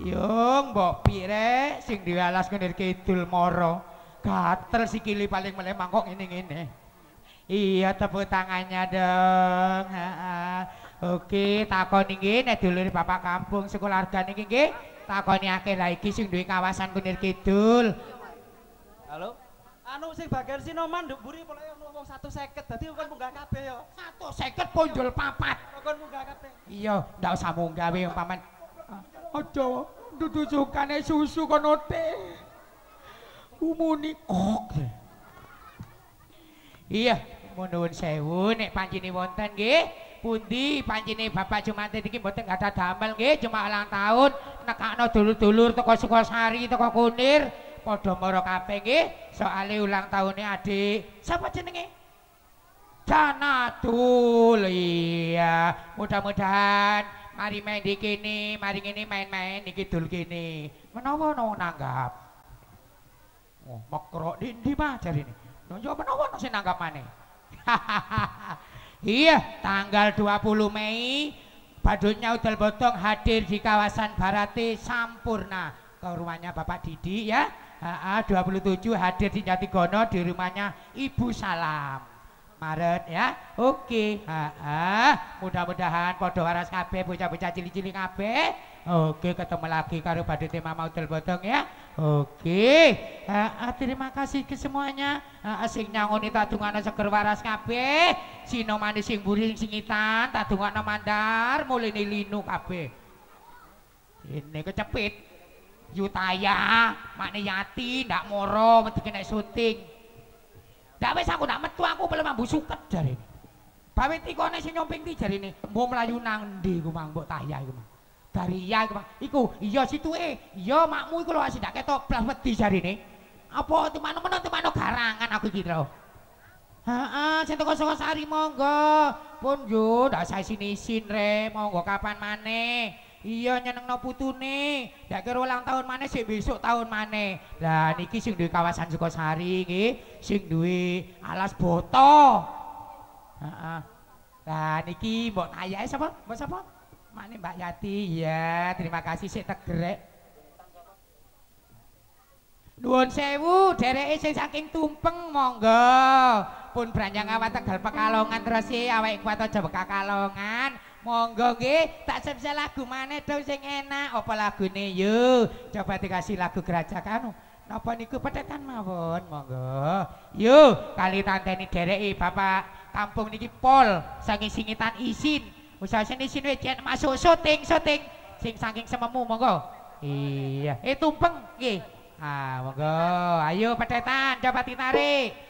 Yung mbok pire sing diwalas ngene kidul moro. Gatel sikili paling meleh mangkok ngene-ngene. Iya tepuk tangannya dong. Oke, takon iki nek dulure bapak kampung sekeluarga niki nggih takoni akeh lah iki sing duwe kawasan Kunir Kidul. Halo. Anu sing bagian Sinoman pola yang pokoke satu seket, 150 bukan kon munggah yo. Satu seket ponjol papat. Bukan munggah kabeh. Iya, ndak usah munggah we paman. Aja dudusukane susu kono te. kok. Iya, nuwun sewu nek pancine wonten nggih. Pundi pancine Bapak Jumat iki mboten ada damel nggih, cuma ulang tahun nekakno dulur-dulur teko Sukosari, teko Kunir, padha mara kabeh nggih, soale ulang tahunnya adik. Sapa jenenge? Janatul. Iya, mudah-mudahan mari main di kini, mari ini main-main dikitul kini. kini. Menawa no nanggap. Oh, di di mah jarine. ini? Nunjuk menawa no sih nanggap Hahaha. iya, tanggal 20 Mei Badutnya udah Botong hadir di kawasan Barate Sampurna ke rumahnya Bapak Didi ya. Ha puluh 27 hadir di Jatigono di rumahnya Ibu Salam. Maret ya. Oke, Okay. Mudah-mudahan padha waras kabeh bocah-bocah cilik-cilik kabeh. Oke, ketemu lagi karo pada tema Udel Botong ya. Oke, Okay. terima kasih ke semuanya. Heeh sing nyangoni tak dungane seger waras kabeh. Sino manis sing burung sing itan tak dungane mandar mulene linu kabeh. Ini kecepit. Yutaya, makne Yati ndak moro mesti kena syuting. Dah wes aku tak metu aku belum mampu suket jari ini. kone tikone si nyomping ti jari ini. Mau melayu nang di gue mang buat tahya gue mang. Dari ya gue Iku iyo situ eh iyo makmu iku loh asih tak ketok plus peti jari ini. Apa tu mana mana tu aku gitu loh. Ah, saya tu kosong sari monggo. Punjo dah saya sini re monggo kapan mana? iya nyeneng no putu nih gak kira ulang tahun mana sih besok tahun mana lah niki sing duwe kawasan Sukosari ini sing duwe alas boto lah niki mbok tanya siapa? mbok siapa? mana mbak Yati ya terima kasih sih tegrek Nuwun sewu, dereke sing saking tumpeng monggo. Pun branyang awak Tegal Pekalongan terus iki awake kuwat aja Pekalongan. Monggo nggih, tak sepsel lagu maneh dong sing enak. Apa lagune yo? Coba dikasih lagu gerajak anu. Napa niku petetan mawon, monggo. Yo, kali tanteni dereki Bapak kampung niki Pol saking singitan isin. Usah sini sini wajian masuk syuting syuting sing saking semamu monggo. Iya, itu eh, tumpeng nggih. Ah, monggo. Ayo petetan coba ditarik.